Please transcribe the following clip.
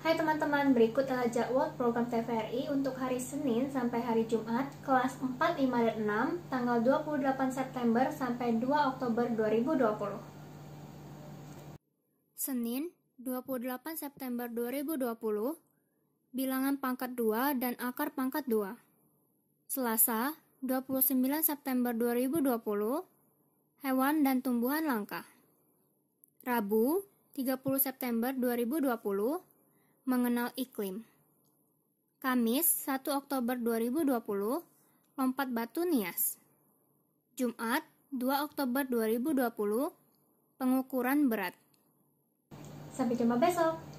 Hai teman-teman, berikut adalah jadwal program TVRI untuk hari Senin sampai hari Jumat, kelas 4, 5, dan 6, tanggal 28 September sampai 2 Oktober 2020. Senin, 28 September 2020, bilangan pangkat 2 dan akar pangkat 2. Selasa, 29 September 2020, hewan dan tumbuhan langka. Rabu, 30 September 2020, mengenal iklim. Kamis 1 Oktober 2020, lompat batu Nias. Jumat 2 Oktober 2020, pengukuran berat. Sampai jumpa besok.